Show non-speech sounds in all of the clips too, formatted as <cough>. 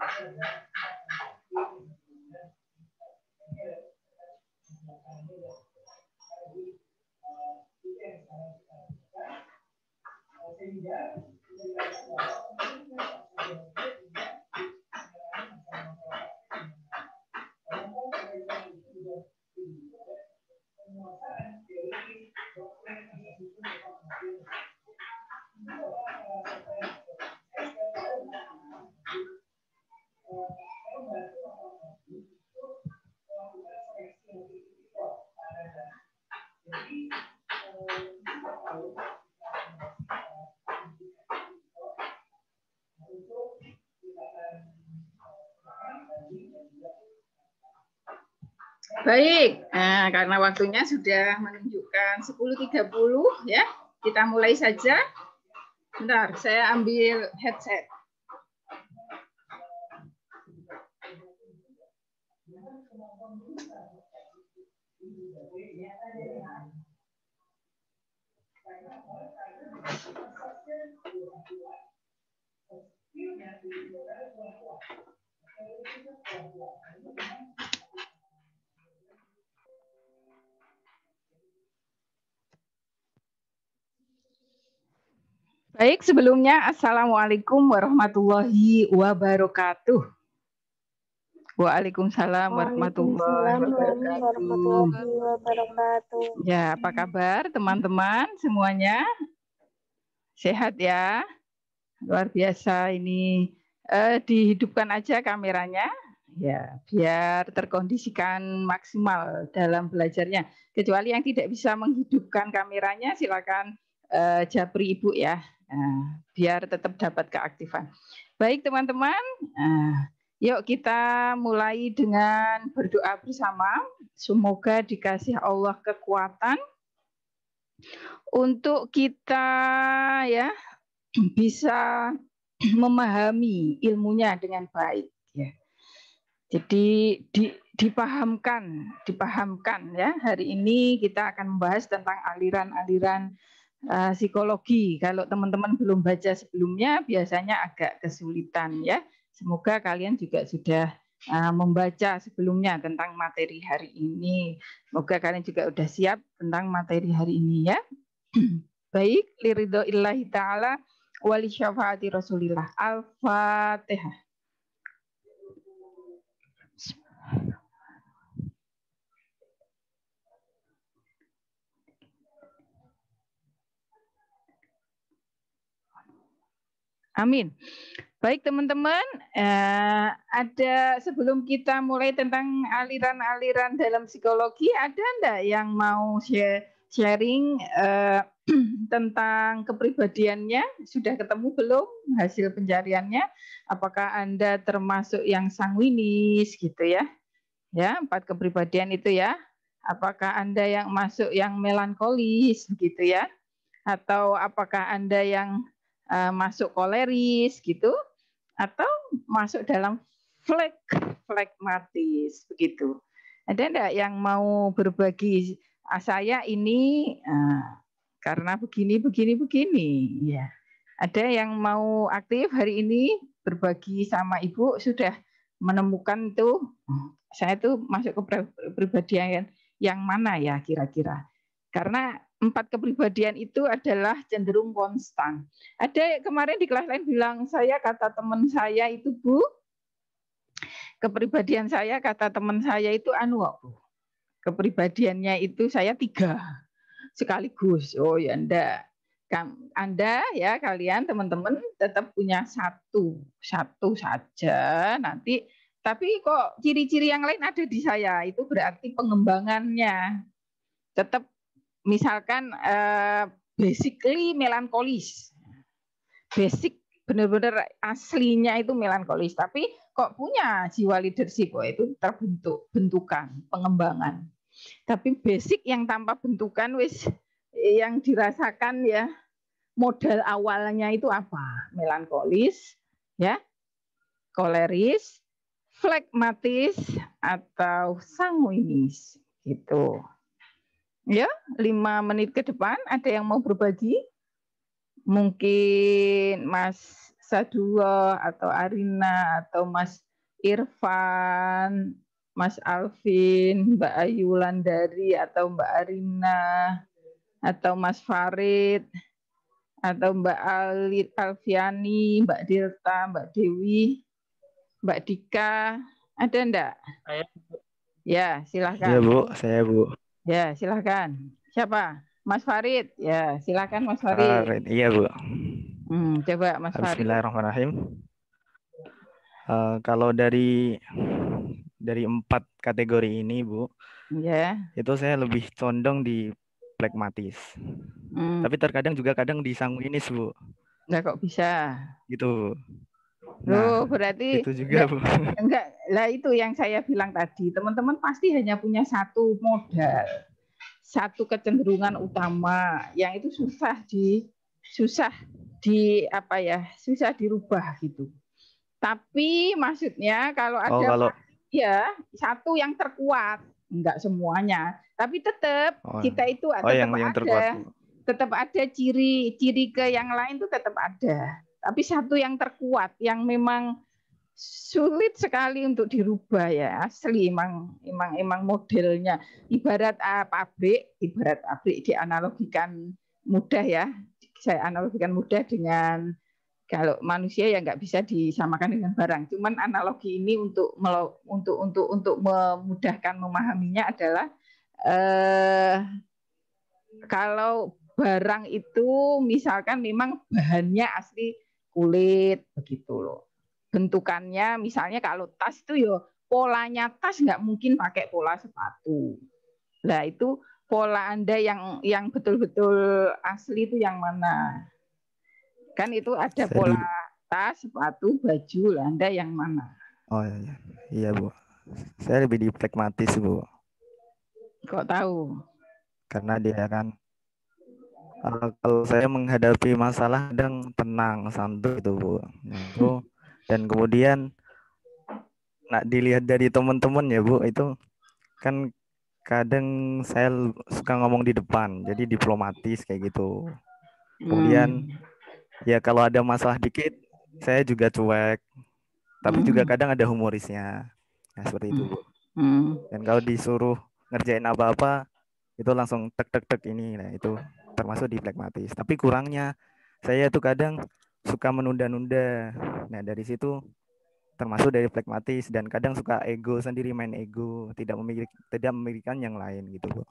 Thank Baik, nah, karena waktunya sudah menunjukkan 10.30 ya, kita mulai saja. Bentar, saya ambil headset. Baik, sebelumnya Assalamualaikum warahmatullahi wabarakatuh. Waalaikumsalam warahmatullahi wabarakatuh. Ya, apa kabar teman-teman semuanya? Sehat ya? Luar biasa ini. Eh, dihidupkan aja kameranya ya biar terkondisikan maksimal dalam belajarnya. Kecuali yang tidak bisa menghidupkan kameranya silakan uh, japri ibu ya, uh, biar tetap dapat keaktifan. Baik teman-teman, uh, yuk kita mulai dengan berdoa bersama. Semoga dikasih Allah kekuatan untuk kita ya <clears throat> bisa <clears throat> memahami ilmunya dengan baik. Ya. Jadi di, dipahamkan, dipahamkan ya. Hari ini kita akan membahas tentang aliran-aliran uh, psikologi. Kalau teman-teman belum baca sebelumnya, biasanya agak kesulitan ya. Semoga kalian juga sudah uh, membaca sebelumnya tentang materi hari ini. Semoga kalian juga sudah siap tentang materi hari ini ya. <clears throat> Baik, liridho illahi ta'ala wali syafaati rasulillah. Al-Fatihah. Amin. Baik teman-teman, eh, ada sebelum kita mulai tentang aliran-aliran dalam psikologi, ada enggak yang mau sharing eh, <clears throat> tentang kepribadiannya? Sudah ketemu belum hasil pencariannya? Apakah Anda termasuk yang sanguinis gitu ya? Ya, empat kepribadian itu ya. Apakah Anda yang masuk yang melankolis gitu ya? Atau apakah Anda yang Eh, masuk koleris gitu atau masuk dalam flek flekmatis begitu. Ada enggak yang mau berbagi ah, saya ini eh, karena begini begini begini ya. Ada yang mau aktif hari ini berbagi sama Ibu sudah menemukan tuh saya tuh masuk ke pribadian yang mana ya kira-kira. Karena empat kepribadian itu adalah cenderung konstan. Ada kemarin di kelas lain bilang saya kata teman saya itu bu, kepribadian saya kata teman saya itu anu bu, kepribadiannya itu saya tiga sekaligus. Oh ya anda, anda ya kalian teman-teman tetap punya satu satu saja nanti. Tapi kok ciri-ciri yang lain ada di saya itu berarti pengembangannya tetap misalkan uh, basically melankolis. Basic benar-benar aslinya itu melankolis, tapi kok punya jiwa leadership oh, itu terbentuk, bentukan, pengembangan. Tapi basic yang tanpa bentukan wis yang dirasakan ya modal awalnya itu apa? Melankolis, ya, koleris, flekmatis atau sanguinis gitu ya lima menit ke depan ada yang mau berbagi mungkin Mas Sadua atau Arina atau Mas Irfan Mas Alvin Mbak Ayu Landari atau Mbak Arina atau Mas Farid atau Mbak Alit Alfiani Mbak Dirta, Mbak Dewi Mbak Dika ada enggak? Saya. Ya, silahkan. Ya, Bu. Saya, Bu. Ya, silakan. Siapa? Mas Farid. Ya, silakan Mas Farid. Farid. Iya, Bu. Hmm, coba Mas Farid. Bismillahirrahmanirrahim. Uh, kalau dari dari empat kategori ini, Bu, ya. itu saya lebih condong di plekmatis. Hmm. Tapi terkadang juga kadang di sanguinis, Bu. Nah, kok bisa? Gitu. Bu. Nah, Loh, nah, berarti itu juga enggak, enggak lah itu yang saya bilang tadi. Teman-teman pasti hanya punya satu modal, satu kecenderungan utama yang itu susah di susah di apa ya, susah dirubah gitu. Tapi maksudnya kalau oh, ada oh, kalau... ya satu yang terkuat, enggak semuanya, tapi tetap oh. kita itu oh, tetap yang, ada. Yang terkuat. Tetap ada ciri-ciri ke yang lain itu tetap ada tapi satu yang terkuat yang memang sulit sekali untuk dirubah ya asli emang emang emang modelnya ibarat uh, pabrik ibarat pabrik dianalogikan mudah ya saya analogikan mudah dengan kalau manusia yang nggak bisa disamakan dengan barang cuman analogi ini untuk untuk untuk untuk memudahkan memahaminya adalah eh, kalau barang itu misalkan memang bahannya asli kulit begitu loh. Bentukannya misalnya kalau tas itu ya polanya tas nggak mungkin pakai pola sepatu. Nah itu pola Anda yang yang betul-betul asli itu yang mana? Kan itu ada Seri. pola tas, sepatu, baju, lah Anda yang mana? Oh iya, iya, iya Bu. Saya lebih di pragmatis Bu. Kok tahu? Karena dia kan uh, kalau saya menghadapi masalah kadang tenang santai itu bu itu dan kemudian nak dilihat dari teman-teman ya bu itu kan kadang saya suka ngomong di depan jadi diplomatis kayak gitu kemudian hmm. ya kalau ada masalah dikit saya juga cuek tapi hmm. juga kadang ada humorisnya nah seperti itu bu hmm. dan kalau disuruh ngerjain apa-apa itu langsung tek tek tek ini nah itu termasuk di flegmatis. Tapi kurangnya saya tuh kadang suka menunda-nunda. Nah, dari situ termasuk dari flegmatis dan kadang suka ego sendiri main ego, tidak memiliki tidak memikirkan yang lain gitu, Bu.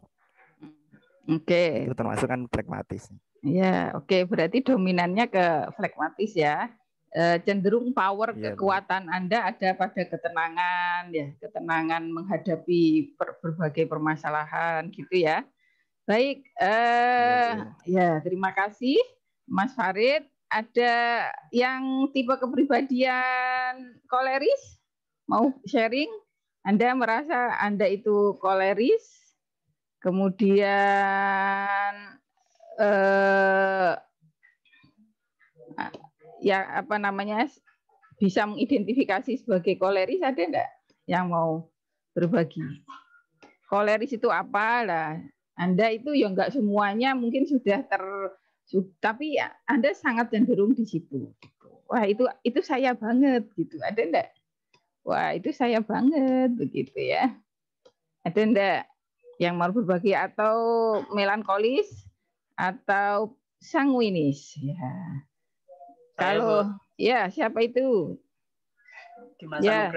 Oke. Okay. Itu termasuk kan flegmatis. Ya, oke. Okay. Berarti dominannya ke flegmatis ya. Eh, cenderung power ya, kekuatan Anda ada pada ketenangan ya, ketenangan menghadapi berbagai permasalahan gitu ya. Baik, iya, eh, iya. ya terima kasih Mas Farid. Ada yang tipe kepribadian koleris mau sharing? Anda merasa Anda itu koleris, kemudian eh, ya apa namanya bisa mengidentifikasi sebagai koleris ada enggak yang mau berbagi? Koleris itu apa lah? Anda itu ya enggak semuanya mungkin sudah ter tapi ya, Anda sangat cenderung di situ. Gitu. Wah, itu itu saya banget gitu. Ada enggak? Wah, itu saya banget begitu ya. Ada enggak yang mau berbagi atau melankolis atau sanguinis ya. Kalau ya siapa itu? Dimas ya.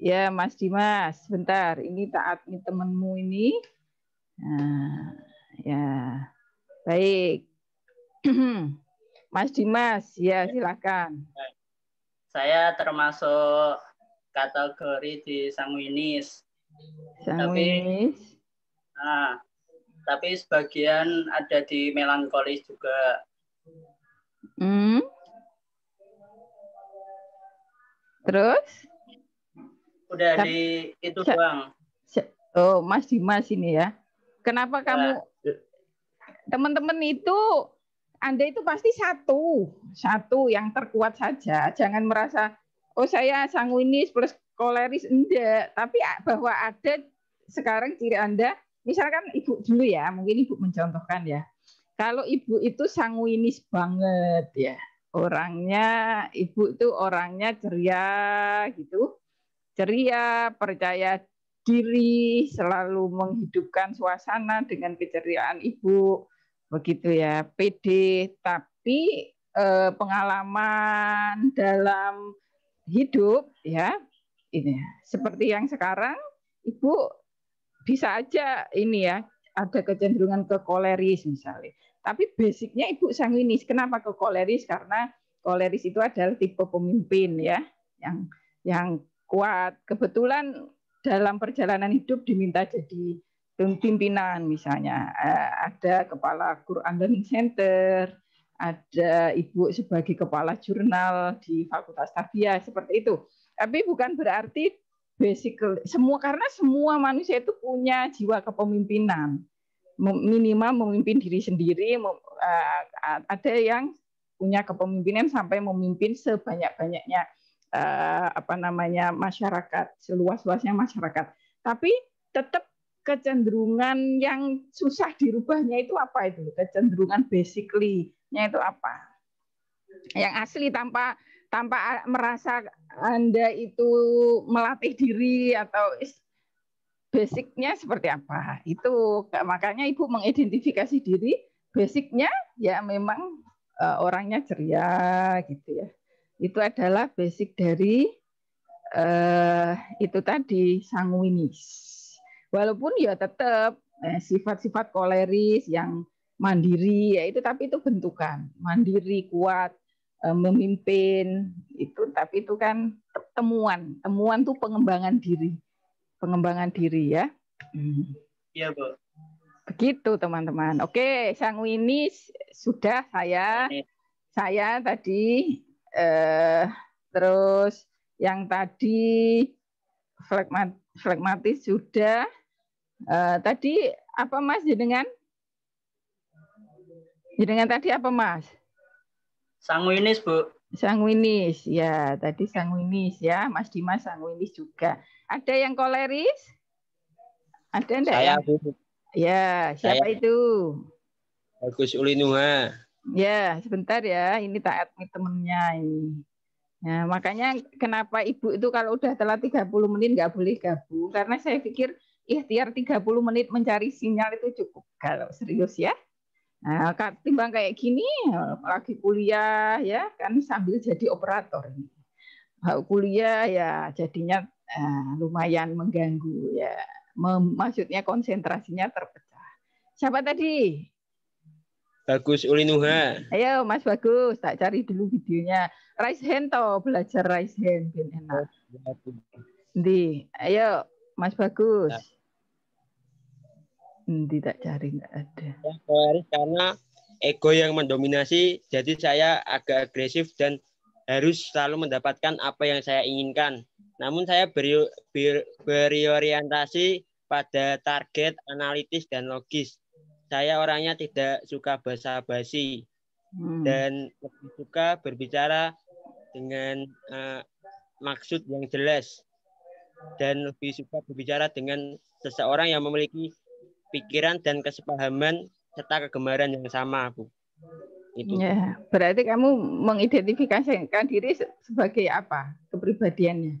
Ya, Mas Dimas, bentar. Ini taat nih temanmu ini. Nah, ya, baik. <clears throat> Mas Dimas, ya silakan. Saya termasuk kategori di sanguinis. Sanguinis. Tapi, nah, tapi sebagian ada di melankolis juga. Hmm. Terus? Udah Sa di itu doang. Oh, Mas Dimas ini ya. Kenapa nah, kamu ya. teman-teman itu Anda itu pasti satu, satu yang terkuat saja. Jangan merasa oh saya sanguinis plus koleris enggak, tapi bahwa ada sekarang ciri Anda, misalkan ibu dulu ya, mungkin ibu mencontohkan ya. Kalau ibu itu sanguinis banget ya. Orangnya ibu itu orangnya ceria gitu. Ceria, percaya diri, selalu menghidupkan suasana dengan keceriaan ibu, begitu ya, PD. Tapi eh, pengalaman dalam hidup, ya, ini ya, seperti yang sekarang, ibu bisa aja ini ya, ada kecenderungan ke koleris misalnya. Tapi basicnya ibu sanguinis. Kenapa ke koleris? Karena koleris itu adalah tipe pemimpin ya, yang yang kuat. Kebetulan dalam perjalanan hidup diminta jadi pimpinan misalnya eh, ada kepala Quran Learning Center, ada ibu sebagai kepala jurnal di Fakultas Tafia seperti itu. Tapi bukan berarti basic semua karena semua manusia itu punya jiwa kepemimpinan. Minimal memimpin diri sendiri, eh, ada yang punya kepemimpinan sampai memimpin sebanyak-banyaknya uh, apa namanya masyarakat seluas luasnya masyarakat. Tapi tetap kecenderungan yang susah dirubahnya itu apa itu? Kecenderungan basically-nya itu apa? Yang asli tanpa tanpa merasa Anda itu melatih diri atau basicnya seperti apa itu makanya ibu mengidentifikasi diri basicnya ya memang eh, orangnya ceria gitu ya itu adalah basic dari uh, itu tadi sanguinis. Walaupun ya tetap sifat eh, sifat-sifat koleris yang mandiri ya itu tapi itu bentukan mandiri kuat eh, memimpin itu tapi itu kan temuan temuan tuh pengembangan diri pengembangan diri ya. Hmm. Iya bu. Begitu teman-teman. Oke, sanguinis sudah saya saya tadi eh, terus yang tadi flekmat, flekmatis sudah. Eh, tadi apa Mas jenengan? dengan tadi apa Mas? Sanguinis Bu. Sanguinis ya, tadi sanguinis ya, Mas Dimas sanguinis juga. Ada yang koleris? Ada enggak? Saya ya? Bu. Ya, siapa Saya. itu? Bagus Ulinuha. Ya, sebentar ya. Ini tak admit temennya ini. Nah, makanya kenapa ibu itu kalau udah telat 30 menit nggak boleh gabung. Karena saya pikir ikhtiar 30 menit mencari sinyal itu cukup. Kalau serius ya. Nah, timbang kayak gini, lagi kuliah ya, kan sambil jadi operator. Bahwa Kuliah ya jadinya eh, lumayan mengganggu ya. Maksudnya konsentrasinya terpecah. Siapa tadi? Bagus Ulinuha. Ayo Mas Bagus, tak cari dulu videonya. Rice hand to belajar rice hand ben enak. Di, ayo Mas Bagus. Nanti tak cari nggak ada. Ya, karena ego yang mendominasi, jadi saya agak agresif dan harus selalu mendapatkan apa yang saya inginkan. Namun saya beri, beri orientasi pada target analitis dan logis saya orangnya tidak suka basa-basi hmm. dan lebih suka berbicara dengan uh, maksud yang jelas dan lebih suka berbicara dengan seseorang yang memiliki pikiran dan kesepahaman serta kegemaran yang sama, Bu. Itu. Ya, berarti kamu mengidentifikasikan diri sebagai apa kepribadiannya?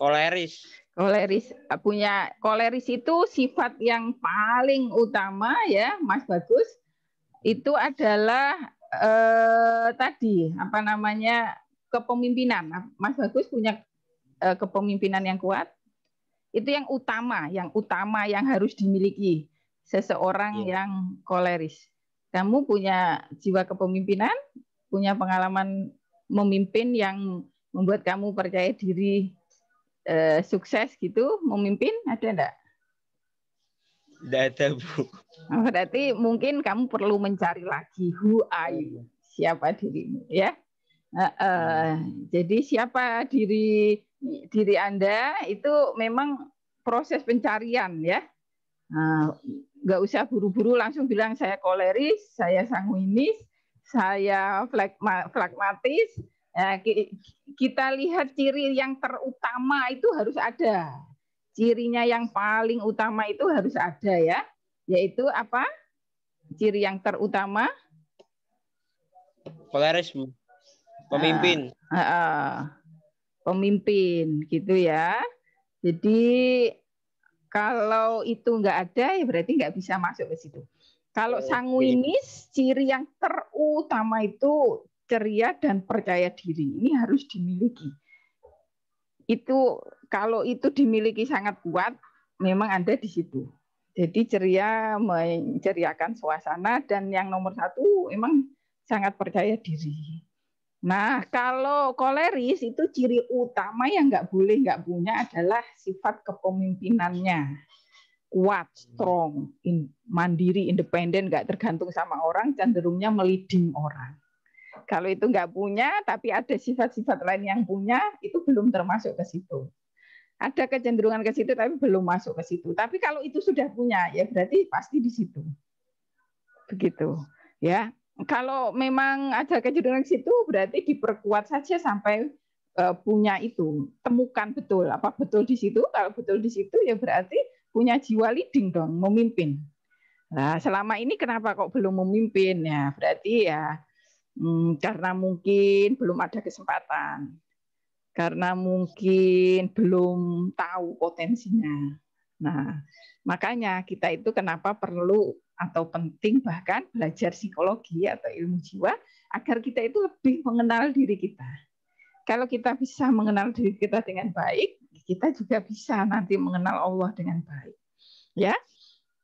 Polaris. Koleris punya koleris itu sifat yang paling utama ya, Mas Bagus. Itu adalah eh, tadi apa namanya kepemimpinan. Mas Bagus punya eh, kepemimpinan yang kuat. Itu yang utama, yang utama yang harus dimiliki seseorang ya. yang koleris. Kamu punya jiwa kepemimpinan, punya pengalaman memimpin yang membuat kamu percaya diri Eh, sukses gitu memimpin ada enggak? Tidak ada, Bu. Oh, berarti mungkin kamu perlu mencari lagi who are you? Siapa dirimu, ya? Uh, uh, jadi siapa diri diri Anda itu memang proses pencarian ya. Uh, nggak usah buru-buru langsung bilang saya koleris, saya sanguinis, saya flagma, flagmatis, Nah, kita lihat ciri yang terutama itu harus ada. Cirinya yang paling utama itu harus ada ya, yaitu apa? Ciri yang terutama polaris ah, pemimpin. Uh, uh, uh, pemimpin gitu ya. Jadi kalau itu nggak ada ya berarti nggak bisa masuk ke situ. Kalau sanguinis, ciri yang terutama itu ceria dan percaya diri ini harus dimiliki. Itu kalau itu dimiliki sangat kuat, memang ada di situ. Jadi ceria menceriakan suasana dan yang nomor satu memang sangat percaya diri. Nah, kalau koleris itu ciri utama yang nggak boleh nggak punya adalah sifat kepemimpinannya kuat, hmm. strong, in, mandiri, independen, nggak tergantung sama orang, cenderungnya meliding orang. Kalau itu nggak punya, tapi ada sifat-sifat lain yang punya, itu belum termasuk ke situ. Ada kecenderungan ke situ, tapi belum masuk ke situ. Tapi kalau itu sudah punya, ya berarti pasti di situ. Begitu. Ya, kalau memang ada kecenderungan ke situ, berarti diperkuat saja sampai e, punya itu temukan betul apa betul di situ kalau betul di situ ya berarti punya jiwa leading dong memimpin Nah, selama ini kenapa kok belum memimpin? Ya, berarti ya Hmm, karena mungkin belum ada kesempatan, karena mungkin belum tahu potensinya. Nah, makanya kita itu kenapa perlu atau penting bahkan belajar psikologi atau ilmu jiwa agar kita itu lebih mengenal diri kita. Kalau kita bisa mengenal diri kita dengan baik, kita juga bisa nanti mengenal Allah dengan baik. Ya,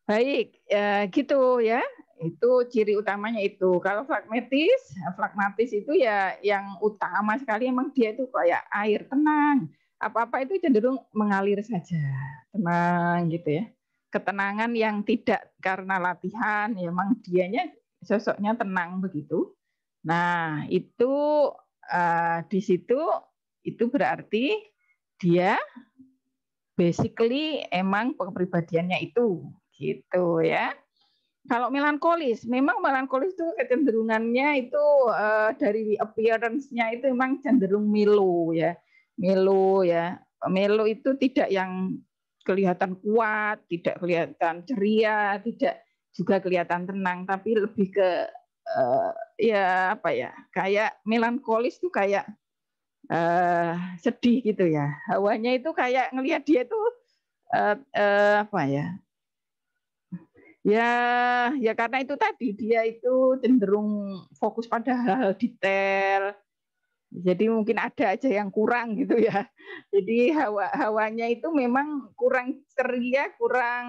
baik, e, gitu ya itu ciri utamanya itu. Kalau flagmatis, flagmatis itu ya yang utama sekali emang dia itu kayak air tenang. Apa-apa itu cenderung mengalir saja, tenang gitu ya. Ketenangan yang tidak karena latihan, ya emang dianya sosoknya tenang begitu. Nah itu uh, di situ itu berarti dia basically emang kepribadiannya itu gitu ya. Kalau melankolis, memang melankolis itu kecenderungannya itu uh, dari appearance-nya itu memang cenderung melo ya. Melo ya. Melo itu tidak yang kelihatan kuat, tidak kelihatan ceria, tidak juga kelihatan tenang, tapi lebih ke uh, ya apa ya? Kayak melankolis itu kayak uh, sedih gitu ya. Hawanya itu kayak ngelihat dia tuh uh, uh, apa ya? Ya, ya karena itu tadi dia itu cenderung fokus pada hal-hal detail. Jadi mungkin ada aja yang kurang gitu ya. Jadi hawa hawanya itu memang kurang ceria, kurang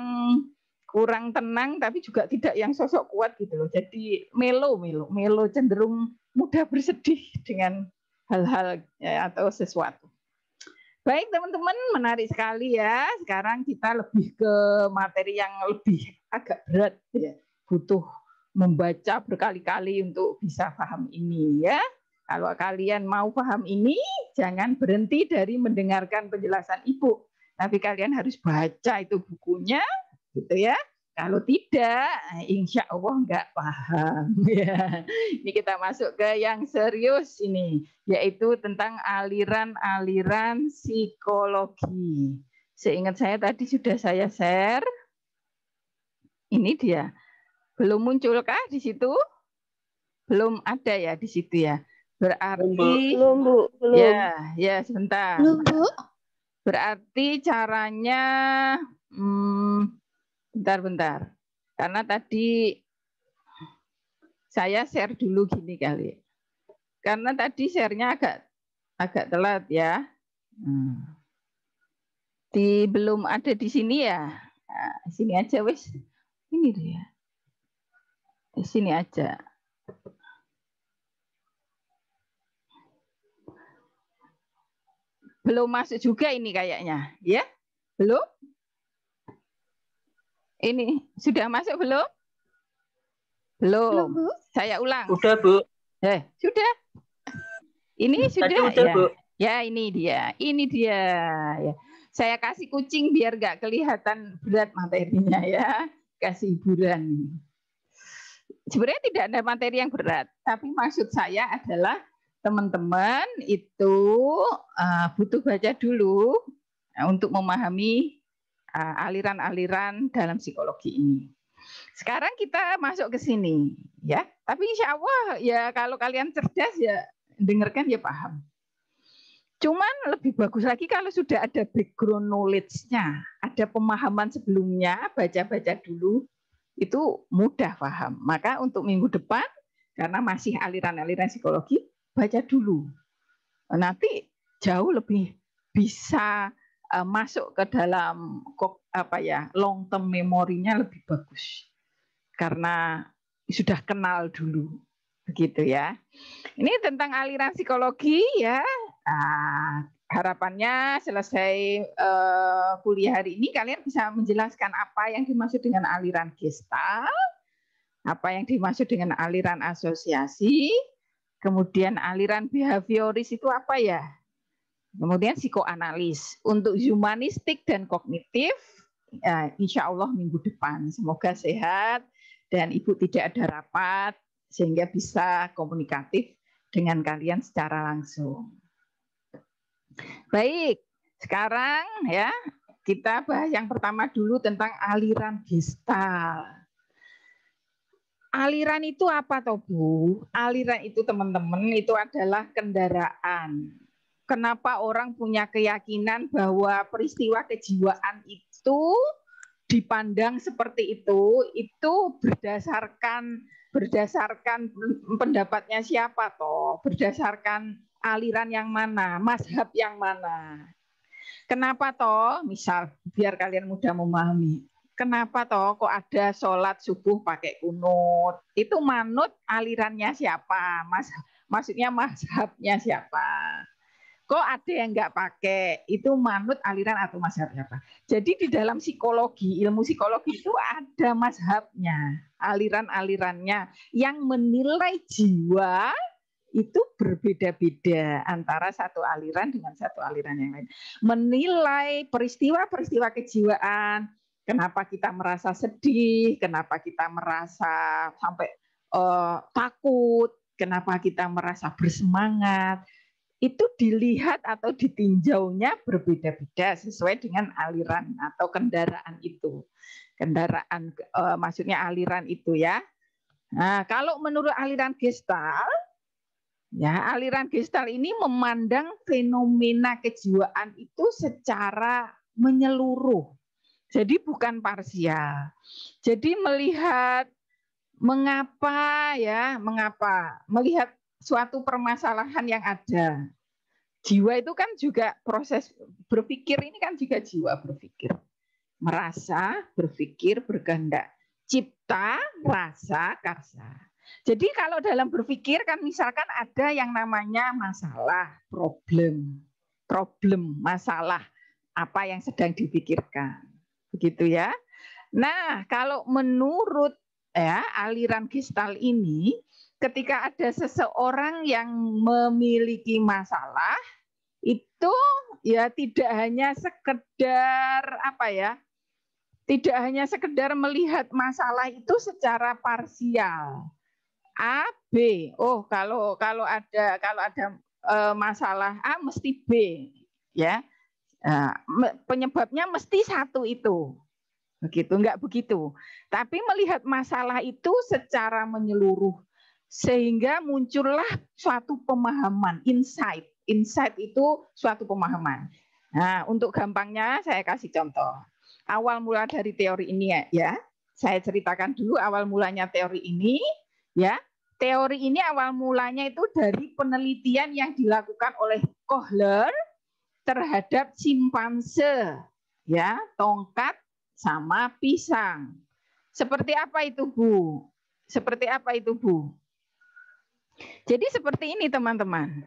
kurang tenang tapi juga tidak yang sosok kuat gitu loh. Jadi melo melo melo cenderung mudah bersedih dengan hal-hal ya, atau sesuatu. Baik teman-teman, menarik sekali ya. Sekarang kita lebih ke materi yang lebih agak berat ya. Butuh membaca berkali-kali untuk bisa paham ini ya. Kalau kalian mau paham ini, jangan berhenti dari mendengarkan penjelasan Ibu. Tapi kalian harus baca itu bukunya, gitu ya. Kalau tidak, insya Allah nggak paham. <laughs> Ya. Ini kita masuk ke yang serius ini, yaitu tentang aliran-aliran psikologi. Seingat saya tadi sudah saya share ini dia. Belum munculkah di situ? Belum ada ya di situ ya. Berarti belum, Bu. Belum. Ya, ya sebentar. Belum, Bu. Berarti caranya hmm, bentar bentar. Karena tadi saya share dulu gini kali. Karena tadi sharenya agak agak telat ya. Hmm. Di belum ada di sini ya. Nah, sini aja wis. Ini dia. Di sini aja. Belum masuk juga ini kayaknya, ya? Belum? Ini sudah masuk belum? Belum. belum Saya ulang. Sudah, Bu. Eh, sudah. Ini Tadi sudah udah, ya. Bu. Ya, ini dia. Ini dia ya. Saya kasih kucing biar gak kelihatan berat materinya ya kasih hiburan. Sebenarnya tidak ada materi yang berat, tapi maksud saya adalah teman-teman itu eh, butuh baca dulu eh, untuk memahami eh, aliran-aliran dalam psikologi ini. Sekarang kita masuk ke sini, ya. Tapi insya Allah ya kalau kalian cerdas ya dengarkan ya paham. Cuman lebih bagus lagi kalau sudah ada background knowledge-nya ada pemahaman sebelumnya, baca-baca dulu, itu mudah paham. Maka untuk minggu depan, karena masih aliran-aliran psikologi, baca dulu. Nanti jauh lebih bisa e, masuk ke dalam apa ya long term memorinya lebih bagus karena sudah kenal dulu begitu ya ini tentang aliran psikologi ya nah, harapannya selesai uh, kuliah hari ini kalian bisa menjelaskan apa yang dimaksud dengan aliran gestal, apa yang dimaksud dengan aliran asosiasi, kemudian aliran behavioris itu apa ya? Kemudian psikoanalis. Untuk humanistik dan kognitif, ya, insya Allah minggu depan. Semoga sehat dan Ibu tidak ada rapat sehingga bisa komunikatif dengan kalian secara langsung. Baik, sekarang ya kita bahas yang pertama dulu tentang aliran gestal. Aliran itu apa toh Bu? Aliran itu teman-teman itu adalah kendaraan. Kenapa orang punya keyakinan bahwa peristiwa kejiwaan itu dipandang seperti itu? Itu berdasarkan berdasarkan pendapatnya siapa toh? Berdasarkan aliran yang mana, mazhab yang mana. Kenapa toh? Misal biar kalian mudah memahami. Kenapa toh kok ada sholat subuh pakai kunut? Itu manut alirannya siapa? Mas, maksudnya mazhabnya siapa? Kok ada yang nggak pakai? Itu manut aliran atau mazhab siapa? Jadi di dalam psikologi, ilmu psikologi itu ada mazhabnya, aliran-alirannya yang menilai jiwa itu berbeda-beda antara satu aliran dengan satu aliran yang lain. Menilai peristiwa-peristiwa kejiwaan, kenapa kita merasa sedih, kenapa kita merasa sampai uh, takut, kenapa kita merasa bersemangat, itu dilihat atau ditinjaunya berbeda-beda sesuai dengan aliran atau kendaraan itu. Kendaraan uh, maksudnya aliran itu ya. Nah, kalau menurut aliran Gestalt Ya, aliran gestal ini memandang fenomena kejiwaan itu secara menyeluruh. Jadi bukan parsial. Jadi melihat mengapa ya, mengapa melihat suatu permasalahan yang ada. Jiwa itu kan juga proses berpikir ini kan juga jiwa berpikir. Merasa, berpikir, berganda. Cipta, rasa, karsa. Jadi kalau dalam berpikir kan misalkan ada yang namanya masalah, problem, problem, masalah apa yang sedang dipikirkan. Begitu ya. Nah, kalau menurut ya aliran kristal ini ketika ada seseorang yang memiliki masalah itu ya tidak hanya sekedar apa ya tidak hanya sekedar melihat masalah itu secara parsial, A, B. Oh, kalau kalau ada kalau ada e, masalah A mesti B, ya. E, penyebabnya mesti satu itu. Begitu, enggak begitu. Tapi melihat masalah itu secara menyeluruh sehingga muncullah suatu pemahaman insight. Insight itu suatu pemahaman. Nah, untuk gampangnya saya kasih contoh. Awal mula dari teori ini ya, ya. saya ceritakan dulu awal mulanya teori ini ya Teori ini awal mulanya itu dari penelitian yang dilakukan oleh Kohler terhadap simpanse, ya, tongkat sama pisang. Seperti apa itu, Bu? Seperti apa itu, Bu? Jadi seperti ini, teman-teman.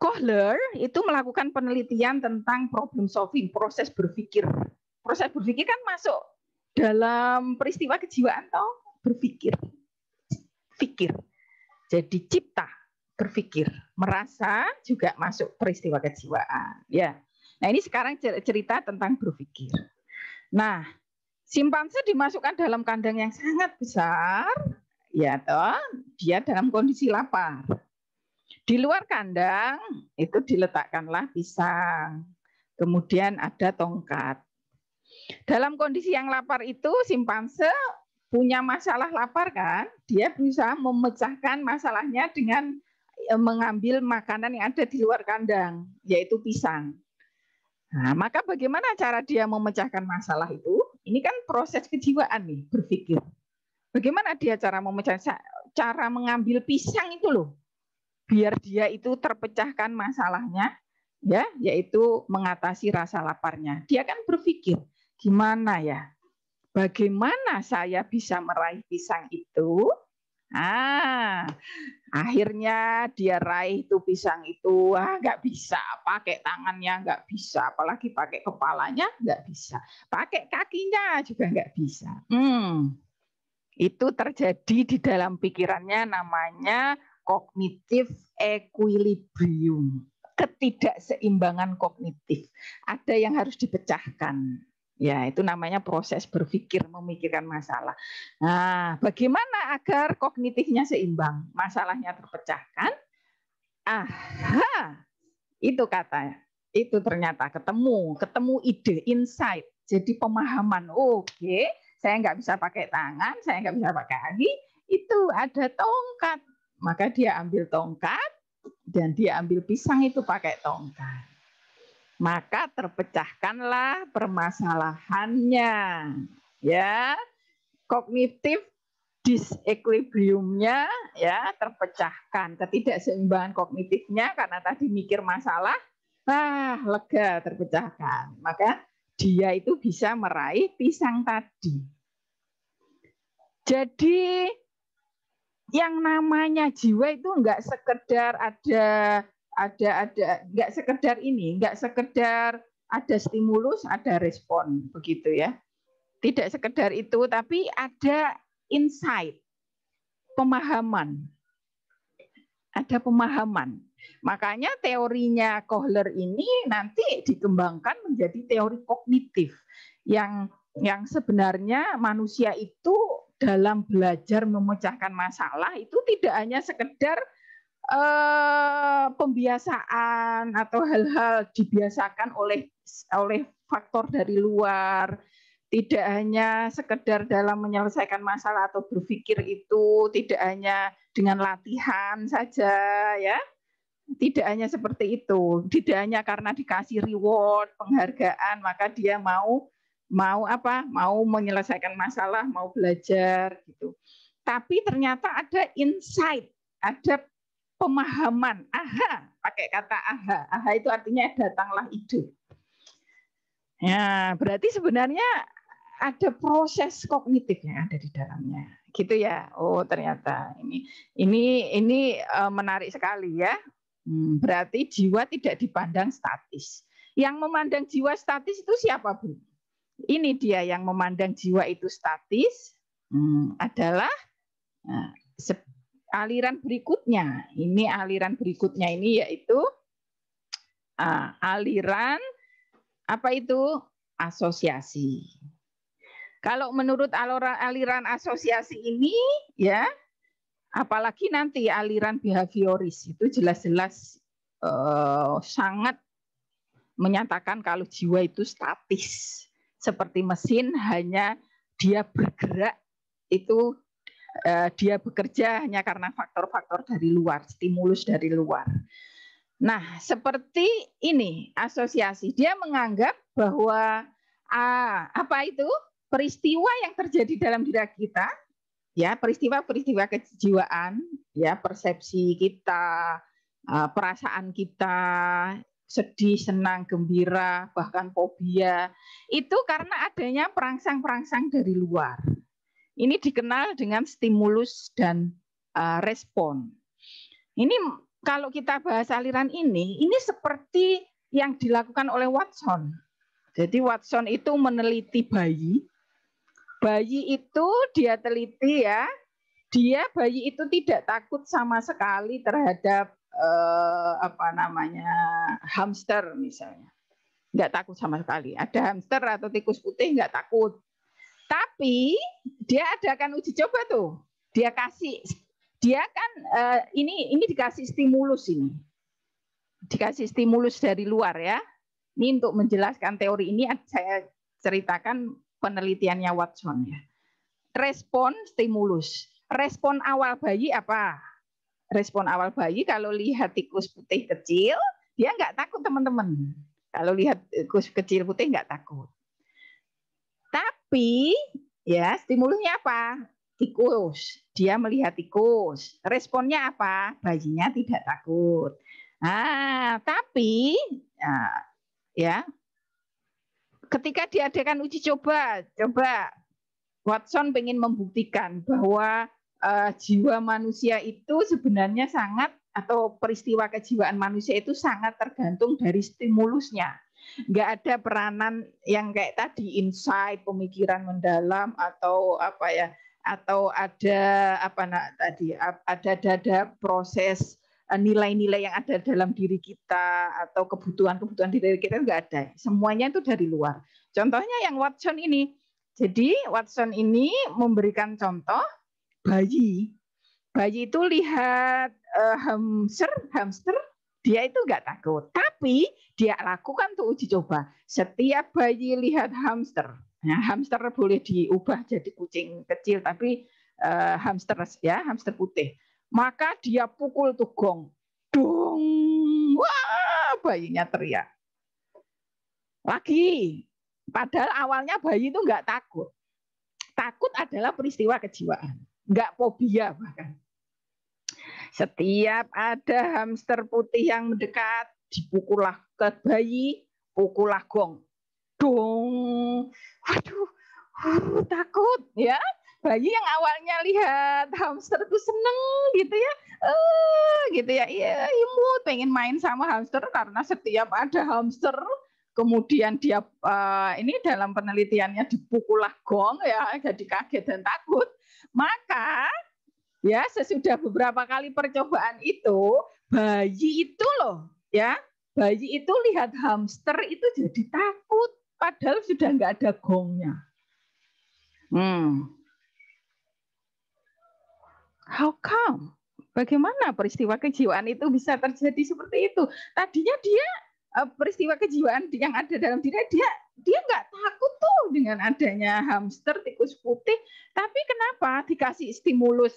Kohler itu melakukan penelitian tentang problem solving, proses berpikir. Proses berpikir kan masuk dalam peristiwa kejiwaan toh berpikir. Pikir. Jadi cipta, berpikir. Merasa juga masuk peristiwa kejiwaan. Ya. Nah ini sekarang cerita tentang berpikir. Nah, simpanse dimasukkan dalam kandang yang sangat besar, ya toh, dia dalam kondisi lapar. Di luar kandang itu diletakkanlah pisang, kemudian ada tongkat. Dalam kondisi yang lapar itu simpanse punya masalah lapar kan, dia bisa memecahkan masalahnya dengan e, mengambil makanan yang ada di luar kandang, yaitu pisang. Nah, maka bagaimana cara dia memecahkan masalah itu? Ini kan proses kejiwaan nih, berpikir. Bagaimana dia cara memecah cara mengambil pisang itu loh. Biar dia itu terpecahkan masalahnya ya, yaitu mengatasi rasa laparnya. Dia kan berpikir, gimana ya Bagaimana saya bisa meraih pisang itu? Ah, akhirnya dia raih itu pisang itu, ah nggak bisa, pakai tangannya nggak bisa, apalagi pakai kepalanya nggak bisa, pakai kakinya juga nggak bisa. Hmm, itu terjadi di dalam pikirannya namanya kognitif equilibrium, ketidakseimbangan kognitif. Ada yang harus dipecahkan. Ya, itu namanya proses berpikir, memikirkan masalah. Nah, bagaimana agar kognitifnya seimbang, masalahnya terpecahkan? Aha, itu katanya. Itu ternyata ketemu, ketemu ide, insight. Jadi pemahaman, oke, saya nggak bisa pakai tangan, saya nggak bisa pakai kaki, itu ada tongkat. Maka dia ambil tongkat, dan dia ambil pisang itu pakai tongkat maka terpecahkanlah permasalahannya. Ya, kognitif disequilibriumnya ya terpecahkan, ketidakseimbangan kognitifnya karena tadi mikir masalah, ah lega terpecahkan. Maka dia itu bisa meraih pisang tadi. Jadi yang namanya jiwa itu enggak sekedar ada ada ada nggak sekedar ini, nggak sekedar ada stimulus, ada respon begitu ya. Tidak sekedar itu, tapi ada insight, pemahaman. Ada pemahaman. Makanya teorinya Kohler ini nanti dikembangkan menjadi teori kognitif yang yang sebenarnya manusia itu dalam belajar memecahkan masalah itu tidak hanya sekedar Eh, pembiasaan atau hal-hal dibiasakan oleh oleh faktor dari luar tidak hanya sekedar dalam menyelesaikan masalah atau berpikir itu tidak hanya dengan latihan saja ya tidak hanya seperti itu tidak hanya karena dikasih reward penghargaan maka dia mau mau apa mau menyelesaikan masalah mau belajar gitu tapi ternyata ada insight ada pemahaman. Aha, pakai kata aha. Aha itu artinya datanglah ide. Ya, berarti sebenarnya ada proses kognitif yang ada di dalamnya. Gitu ya. Oh, ternyata ini ini ini e, menarik sekali ya. Hmm, berarti jiwa tidak dipandang statis. Yang memandang jiwa statis itu siapa, Bu? Ini dia yang memandang jiwa itu statis hmm, adalah e, aliran berikutnya. Ini aliran berikutnya ini yaitu uh, aliran apa itu? asosiasi. Kalau menurut aliran asosiasi ini ya apalagi nanti aliran behavioris itu jelas-jelas uh, sangat menyatakan kalau jiwa itu statis seperti mesin hanya dia bergerak itu Eh, dia bekerja hanya karena faktor-faktor dari luar, stimulus dari luar. Nah, seperti ini asosiasi. Dia menganggap bahwa apa itu? peristiwa yang terjadi dalam diri kita, ya, peristiwa-peristiwa kejiwaan, ya, persepsi kita, eh, perasaan kita, sedih, senang, gembira, bahkan fobia, itu karena adanya perangsang-perangsang dari luar ini dikenal dengan stimulus dan eh, respon. Ini kalau kita bahas aliran ini, ini seperti yang dilakukan oleh Watson. Jadi Watson itu meneliti bayi. Bayi itu dia teliti ya. Dia bayi itu tidak takut sama sekali terhadap eh, apa namanya hamster misalnya. Nggak takut sama sekali. Ada hamster atau tikus putih nggak takut. Tapi dia adakan uji coba tuh. Dia kasih dia kan uh, ini ini dikasih stimulus ini. Dikasih stimulus dari luar ya. Ini untuk menjelaskan teori ini saya ceritakan penelitiannya Watson ya. Respon stimulus. Respon awal bayi apa? Respon awal bayi kalau lihat tikus putih kecil, dia nggak takut teman-teman. Kalau lihat tikus kecil putih nggak takut. Tapi ya stimulusnya apa? Tikus. Dia melihat tikus. Responnya apa? Bayinya tidak takut. Ah, tapi ah, ya ketika diadakan uji coba, coba Watson ingin membuktikan bahwa uh, jiwa manusia itu sebenarnya sangat atau peristiwa kejiwaan manusia itu sangat tergantung dari stimulusnya nggak ada peranan yang kayak tadi insight pemikiran mendalam atau apa ya atau ada apa nak tadi ada dada proses e, nilai-nilai yang ada dalam diri kita atau kebutuhan-kebutuhan diri kita nggak ada semuanya itu dari luar contohnya yang Watson ini jadi Watson ini memberikan contoh bayi bayi itu lihat uh, hamster hamster dia itu nggak takut, tapi dia lakukan tuh uji coba. Setiap bayi lihat hamster, ya, hamster boleh diubah jadi kucing kecil, tapi uh, hamster ya hamster putih. Maka dia pukul tuh gong, dong, wah bayinya teriak. Lagi, padahal awalnya bayi itu nggak takut. Takut adalah peristiwa kejiwaan, nggak fobia bahkan setiap ada hamster putih yang mendekat, dipukulah ke bayi, pukulah gong. Dong. Waduh, uh, takut ya. Bayi yang awalnya lihat hamster itu seneng gitu ya. Eh, uh, gitu ya. Iya, imut iya, pengen main sama hamster karena setiap ada hamster kemudian dia eh, ini dalam penelitiannya dipukulah gong ya jadi kaget dan takut maka ya sesudah beberapa kali percobaan itu bayi itu loh ya bayi itu lihat hamster itu jadi takut padahal sudah nggak ada gongnya hmm. how come bagaimana peristiwa kejiwaan itu bisa terjadi seperti itu tadinya dia Eh, peristiwa kejiwaan yang ada dalam diri dia dia nggak takut tuh dengan adanya hamster tikus putih tapi kenapa dikasih stimulus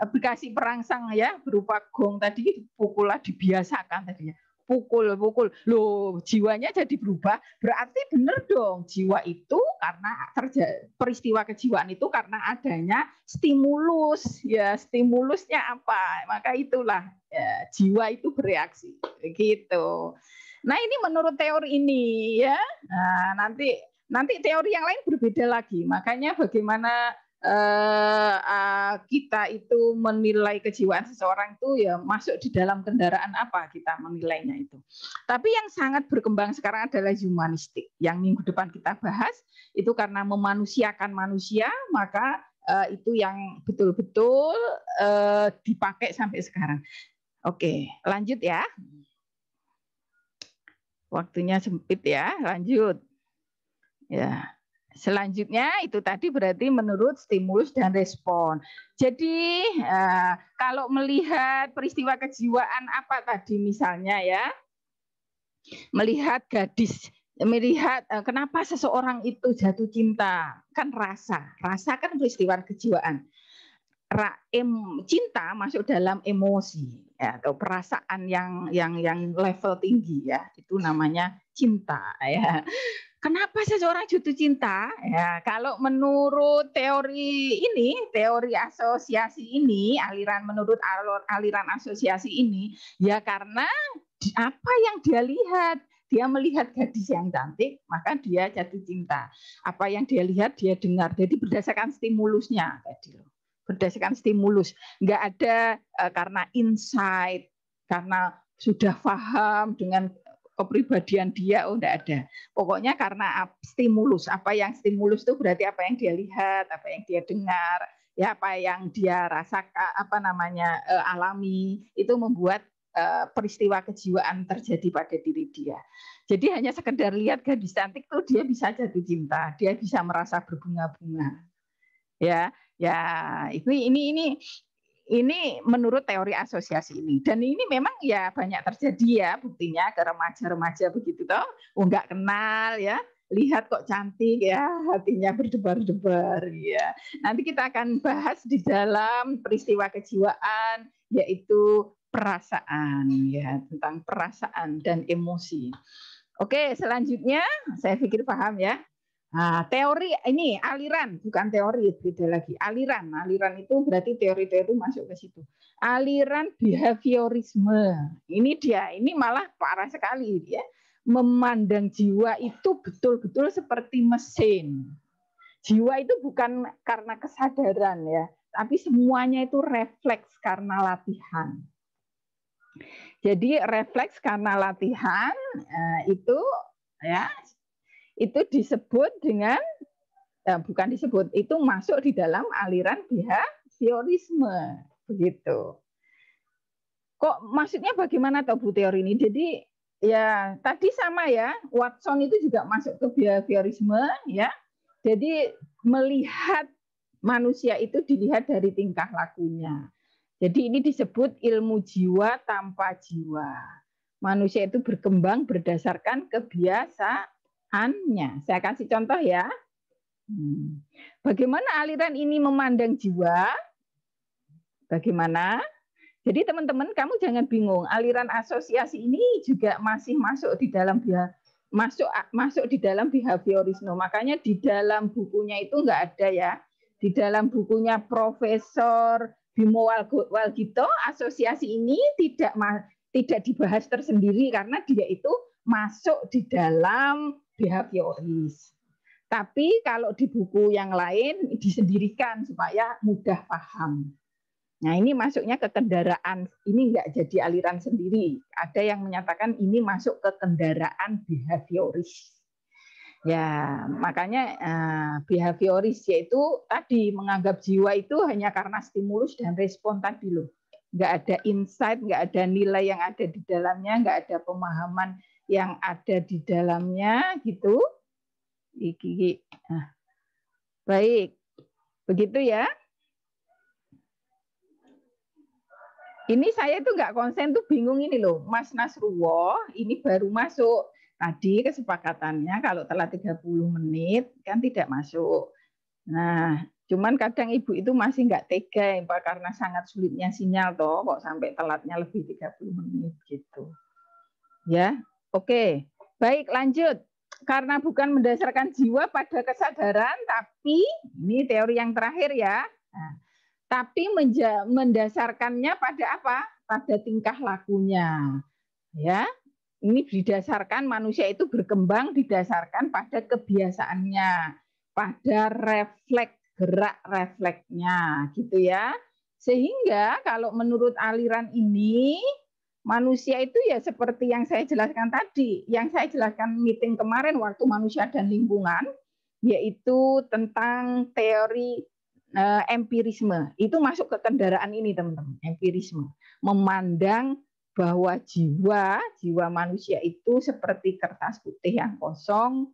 eh, dikasih perangsang ya berupa gong tadi pukul dibiasakan tadinya pukul pukul loh jiwanya jadi berubah berarti bener dong jiwa itu karena terjadi peristiwa kejiwaan itu karena adanya stimulus ya stimulusnya apa maka itulah ya, jiwa itu bereaksi gitu Nah ini menurut teori ini ya. Nah, nanti nanti teori yang lain berbeda lagi. Makanya bagaimana eh, ah, kita itu menilai kejiwaan seseorang itu ya masuk di dalam kendaraan apa kita menilainya itu. Tapi yang sangat berkembang sekarang adalah humanistik. Yang minggu depan kita bahas itu karena memanusiakan manusia maka eh, itu yang betul-betul eh, dipakai sampai sekarang. Oke, lanjut ya. Waktunya sempit ya, lanjut. Ya. Selanjutnya itu tadi berarti menurut stimulus dan respon. Jadi eh, kalau melihat peristiwa kejiwaan apa tadi misalnya ya, melihat gadis, melihat eh, kenapa seseorang itu jatuh cinta, kan rasa, rasa kan peristiwa kejiwaan. Ra, cinta masuk dalam emosi ya atau perasaan yang yang yang level tinggi ya itu namanya cinta ya kenapa seseorang jatuh cinta ya kalau menurut teori ini teori asosiasi ini aliran menurut aliran asosiasi ini ya karena apa yang dia lihat dia melihat gadis yang cantik, maka dia jatuh cinta. Apa yang dia lihat, dia dengar. Jadi berdasarkan stimulusnya, tadi loh berdasarkan stimulus, nggak ada eh, karena insight, karena sudah paham dengan kepribadian dia, oh enggak ada. Pokoknya karena stimulus, apa yang stimulus itu berarti apa yang dia lihat, apa yang dia dengar, ya apa yang dia rasakan, apa namanya eh, alami, itu membuat eh, peristiwa kejiwaan terjadi pada diri dia. Jadi hanya sekedar lihat gadis cantik tuh dia bisa jatuh cinta, dia bisa merasa berbunga-bunga. Ya, Ya, itu ini ini ini menurut teori asosiasi ini dan ini memang ya banyak terjadi ya buktinya ke remaja-remaja begitu toh enggak oh, kenal ya lihat kok cantik ya hatinya berdebar-debar ya nanti kita akan bahas di dalam peristiwa kejiwaan yaitu perasaan ya tentang perasaan dan emosi oke selanjutnya saya pikir paham ya Nah, teori ini aliran bukan teori beda lagi aliran aliran itu berarti teori-teori masuk ke situ aliran behaviorisme ini dia ini malah parah sekali ya memandang jiwa itu betul-betul seperti mesin jiwa itu bukan karena kesadaran ya tapi semuanya itu refleks karena latihan jadi refleks karena latihan eh, itu ya itu disebut dengan eh, bukan disebut itu masuk di dalam aliran behaviorisme begitu. Kok maksudnya bagaimana tahu teori ini? Jadi ya tadi sama ya Watson itu juga masuk ke behaviorisme ya. Jadi melihat manusia itu dilihat dari tingkah lakunya. Jadi ini disebut ilmu jiwa tanpa jiwa. Manusia itu berkembang berdasarkan kebiasaan kebiasaannya. Saya kasih contoh ya. Hmm. Bagaimana aliran ini memandang jiwa? Bagaimana? Jadi teman-teman kamu jangan bingung, aliran asosiasi ini juga masih masuk di dalam masuk masuk di dalam behaviorisme. Makanya di dalam bukunya itu enggak ada ya. Di dalam bukunya Profesor Bimo Walgito, asosiasi ini tidak tidak dibahas tersendiri karena dia itu masuk di dalam behavioris. Tapi kalau di buku yang lain disendirikan supaya mudah paham. Nah ini masuknya ke kendaraan, ini enggak jadi aliran sendiri. Ada yang menyatakan ini masuk ke kendaraan behavioris. Ya, makanya behavioris yaitu tadi menganggap jiwa itu hanya karena stimulus dan respon tadi loh. Enggak ada insight, enggak ada nilai yang ada di dalamnya, enggak ada pemahaman yang ada di dalamnya gitu. Iki. Nah, baik. Begitu ya. Ini saya itu nggak konsen tuh bingung ini loh. Mas Nasruwo ini baru masuk. Tadi kesepakatannya kalau telah 30 menit kan tidak masuk. Nah, cuman kadang ibu itu masih nggak tega ya, karena sangat sulitnya sinyal toh kok sampai telatnya lebih 30 menit gitu. Ya, Oke, baik lanjut. Karena bukan mendasarkan jiwa pada kesadaran, tapi ini teori yang terakhir ya. Nah, tapi menja, mendasarkannya pada apa? Pada tingkah lakunya. Ya, ini didasarkan manusia itu berkembang didasarkan pada kebiasaannya, pada refleks gerak refleksnya, gitu ya. Sehingga kalau menurut aliran ini manusia itu ya seperti yang saya jelaskan tadi, yang saya jelaskan meeting kemarin waktu manusia dan lingkungan, yaitu tentang teori eh, empirisme. Itu masuk ke kendaraan ini teman-teman, empirisme. Memandang bahwa jiwa, jiwa manusia itu seperti kertas putih yang kosong,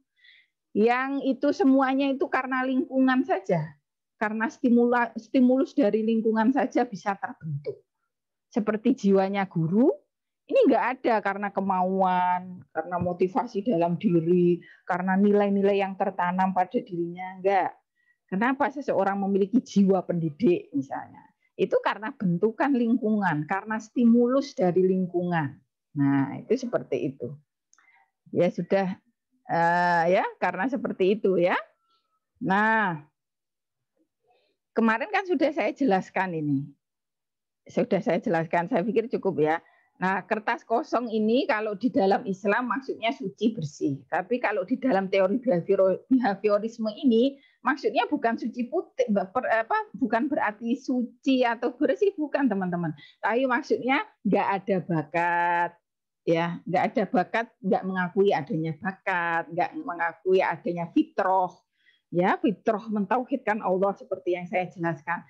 yang itu semuanya itu karena lingkungan saja, karena stimula, stimulus dari lingkungan saja bisa terbentuk seperti jiwanya guru ini nggak ada karena kemauan, karena motivasi dalam diri, karena nilai-nilai yang tertanam pada dirinya, enggak. Kenapa seseorang memiliki jiwa pendidik misalnya? Itu karena bentukan lingkungan, karena stimulus dari lingkungan. Nah, itu seperti itu. Ya sudah uh, ya, karena seperti itu ya. Nah, kemarin kan sudah saya jelaskan ini sudah saya jelaskan, saya pikir cukup ya. Nah, kertas kosong ini kalau di dalam Islam maksudnya suci bersih. Tapi kalau di dalam teori behaviorisme ini maksudnya bukan suci putih apa bukan berarti suci atau bersih bukan teman-teman. Tapi maksudnya nggak ada bakat ya, nggak ada bakat, nggak mengakui adanya bakat, nggak mengakui adanya fitroh ya fitroh mentauhidkan Allah seperti yang saya jelaskan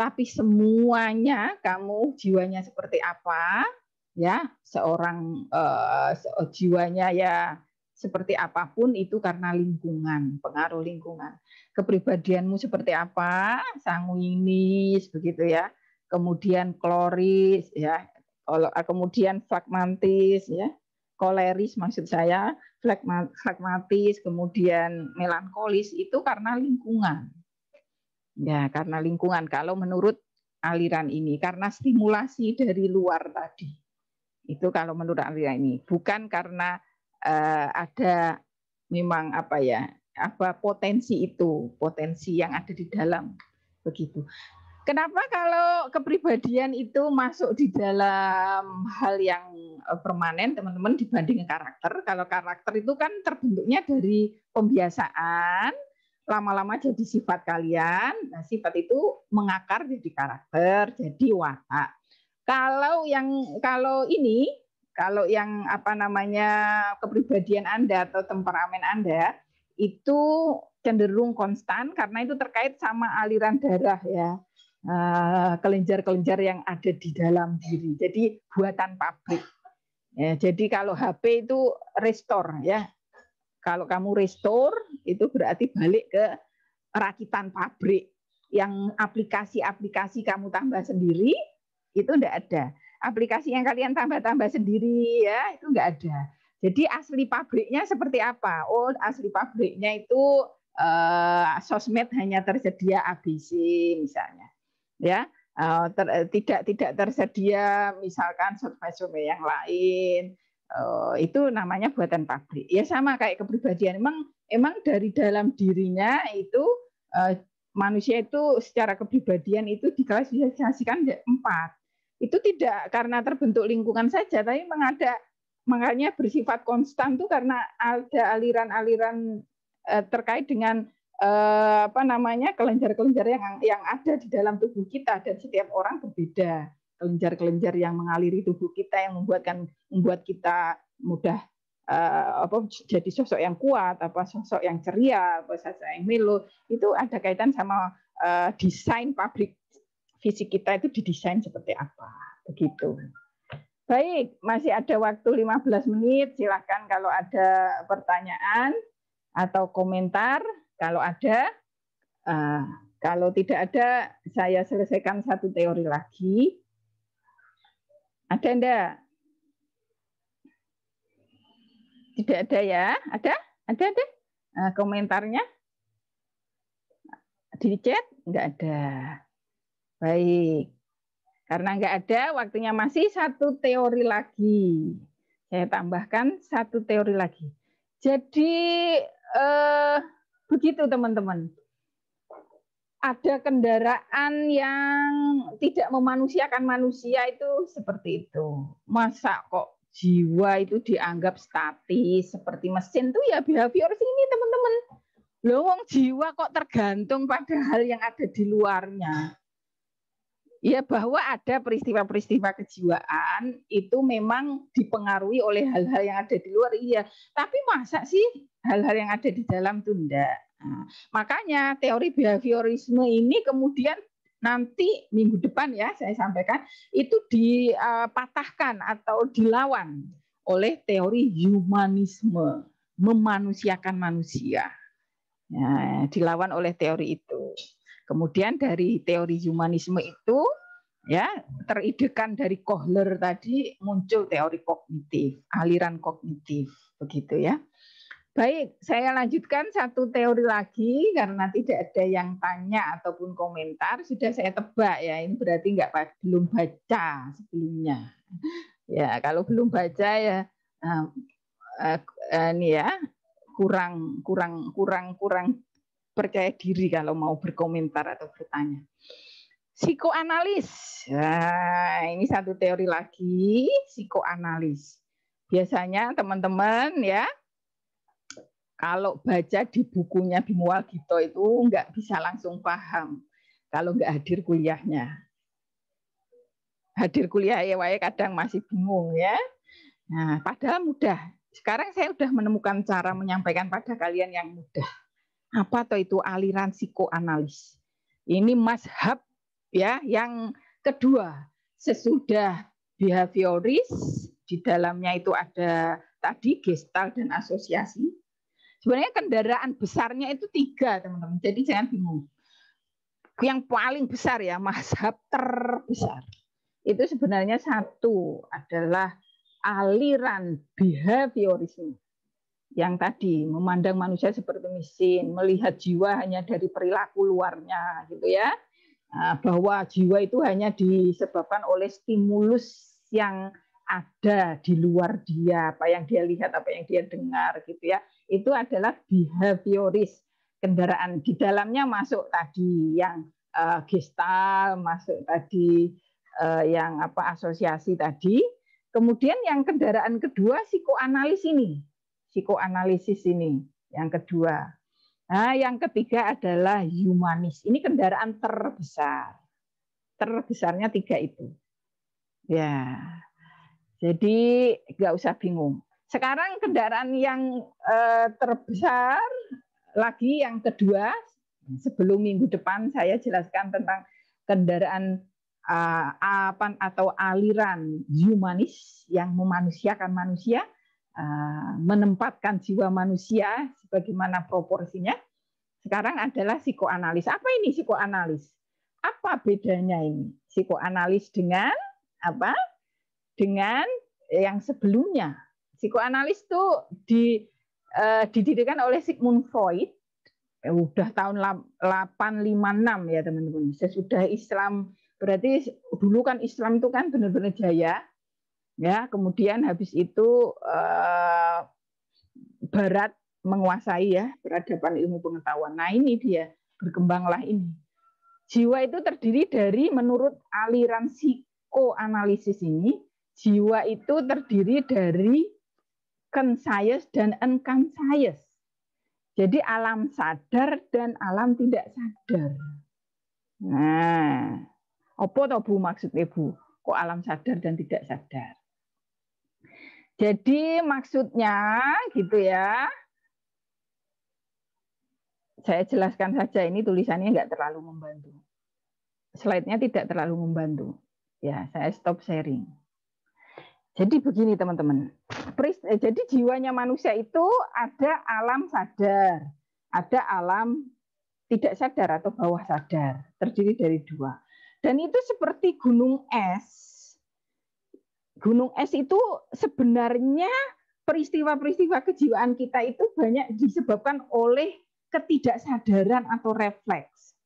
tapi semuanya kamu jiwanya seperti apa, ya seorang uh, jiwanya ya seperti apapun itu karena lingkungan, pengaruh lingkungan. Kepribadianmu seperti apa, sanguinis begitu ya. Kemudian kloris ya, eh, kemudian flagmantis ya. Koleris maksud saya, flagmatis, kemudian melankolis itu karena lingkungan Ya, karena lingkungan kalau menurut aliran ini karena stimulasi dari luar tadi. Itu kalau menurut aliran ini, bukan karena uh, ada memang apa ya? apa potensi itu, potensi yang ada di dalam begitu. Kenapa kalau kepribadian itu masuk di dalam hal yang eh, permanen teman-teman dibanding karakter? Kalau karakter itu kan terbentuknya dari pembiasaan, lama-lama jadi sifat kalian. Nah, sifat itu mengakar jadi karakter, jadi watak. Kalau yang kalau ini, kalau yang apa namanya kepribadian Anda atau temperamen Anda itu cenderung konstan karena itu terkait sama aliran darah ya. Eh, kelenjar-kelenjar yang ada di dalam diri. Jadi buatan pabrik. Ya, jadi kalau HP itu restore ya, kalau kamu restore, itu berarti balik ke rakitan pabrik. Yang aplikasi-aplikasi kamu tambah sendiri, itu enggak ada. Aplikasi yang kalian tambah-tambah sendiri, ya itu enggak ada. Jadi asli pabriknya seperti apa? Oh, asli pabriknya itu eh, sosmed hanya tersedia ABC misalnya, ya uh, ter, tidak tidak tersedia misalkan sosmed-sosmed yang lain. Eh, itu namanya buatan pabrik. Ya sama kayak kepribadian. Emang emang dari dalam dirinya itu eh, manusia itu secara kepribadian itu diklasifikasikan empat. Itu tidak karena terbentuk lingkungan saja, tapi mengada makanya bersifat konstan tuh karena ada aliran-aliran eh, terkait dengan apa namanya kelenjar-kelenjar yang yang ada di dalam tubuh kita dan setiap orang berbeda kelenjar-kelenjar yang mengaliri tubuh kita yang membuatkan membuat kita mudah uh, apa jadi sosok yang kuat apa sosok yang ceria apa sosok yang melo itu ada kaitan sama uh, desain pabrik fisik kita itu didesain seperti apa begitu baik masih ada waktu 15 menit silahkan kalau ada pertanyaan atau komentar kalau ada uh, kalau tidak ada, saya selesaikan satu teori lagi. Ada enggak? Tidak ada ya? Ada? Ada ada? Eh, komentarnya? Di chat enggak ada. Baik. Karena enggak ada, waktunya masih satu teori lagi. Saya tambahkan satu teori lagi. Jadi eh, begitu teman-teman ada kendaraan yang tidak memanusiakan manusia itu seperti itu. Masa kok jiwa itu dianggap statis seperti mesin tuh ya behavior sini teman-teman. Lowong jiwa kok tergantung pada hal yang ada di luarnya. Ya bahwa ada peristiwa-peristiwa kejiwaan itu memang dipengaruhi oleh hal-hal yang ada di luar iya. Tapi masa sih hal-hal yang ada di dalam tunda? Nah, makanya teori behaviorisme ini kemudian nanti minggu depan ya saya sampaikan itu dipatahkan atau dilawan oleh teori humanisme memanusiakan manusia nah, dilawan oleh teori itu kemudian dari teori humanisme itu ya teridekan dari Kohler tadi muncul teori kognitif aliran kognitif begitu ya Baik, saya lanjutkan satu teori lagi karena tidak ada yang tanya ataupun komentar. Sudah saya tebak ya, ini berarti nggak belum baca sebelumnya. Ya, kalau belum baca ya eh, eh, ini ya kurang kurang kurang kurang percaya diri kalau mau berkomentar atau bertanya. Psikoanalis, nah, ini satu teori lagi psikoanalis. Biasanya teman-teman ya kalau baca di bukunya Bimual Wagito itu nggak bisa langsung paham kalau nggak hadir kuliahnya. Hadir kuliah ya wae kadang masih bingung ya. Nah, padahal mudah. Sekarang saya sudah menemukan cara menyampaikan pada kalian yang mudah. Apa toh itu aliran psikoanalis? Ini mazhab ya yang kedua sesudah behavioris di dalamnya itu ada tadi gestal dan asosiasi Sebenarnya kendaraan besarnya itu tiga, teman-teman. Jadi jangan bingung. Yang paling besar ya, mazhab terbesar. Itu sebenarnya satu adalah aliran behaviorisme. Yang tadi, memandang manusia seperti mesin, melihat jiwa hanya dari perilaku luarnya. gitu ya nah, Bahwa jiwa itu hanya disebabkan oleh stimulus yang ada di luar dia, apa yang dia lihat, apa yang dia dengar gitu ya itu adalah behavioris kendaraan di dalamnya masuk tadi yang uh, gestal masuk tadi uh, yang apa asosiasi tadi kemudian yang kendaraan kedua psikoanalis ini psikoanalisis ini yang kedua nah yang ketiga adalah humanis ini kendaraan terbesar terbesarnya tiga itu ya jadi nggak usah bingung sekarang kendaraan yang eh, terbesar lagi yang kedua sebelum minggu depan saya jelaskan tentang kendaraan uh, eh, apa atau aliran humanis yang memanusiakan manusia, uh, menempatkan jiwa manusia sebagaimana proporsinya. Sekarang adalah psikoanalis. Apa ini psikoanalis? Apa bedanya ini psikoanalis dengan apa? Dengan yang sebelumnya psikoanalis tuh di uh, eh, didirikan oleh Sigmund Freud eh, udah tahun 856 ya teman-teman. Sesudah Islam berarti dulu kan Islam itu kan benar-benar jaya. Ya, kemudian habis itu uh, barat menguasai ya peradaban ilmu pengetahuan. Nah, ini dia berkembanglah ini. Jiwa itu terdiri dari menurut aliran psikoanalisis ini, jiwa itu terdiri dari conscious dan unconscious. Jadi alam sadar dan alam tidak sadar. Nah, apa to Bu maksud Ibu? Kok alam sadar dan tidak sadar? Jadi maksudnya gitu ya. Saya jelaskan saja ini tulisannya nggak terlalu membantu. Slide-nya tidak terlalu membantu. Ya, saya stop sharing. Jadi begini teman-teman. Eh, jadi jiwanya manusia itu ada alam sadar, ada alam tidak sadar atau bawah sadar, terdiri dari dua. Dan itu seperti gunung es. Gunung es itu sebenarnya peristiwa-peristiwa kejiwaan kita itu banyak disebabkan oleh ketidaksadaran atau refleks.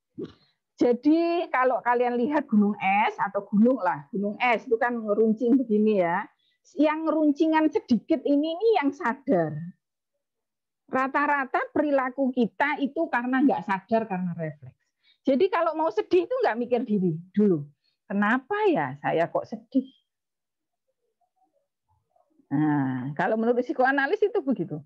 Jadi kalau kalian lihat gunung es atau gunung lah, gunung es itu kan runcing begini ya yang runcingan sedikit ini nih yang sadar. Rata-rata perilaku kita itu karena nggak sadar karena refleks. Jadi kalau mau sedih itu nggak mikir diri dulu. Kenapa ya saya kok sedih? Nah, kalau menurut psikoanalis itu begitu.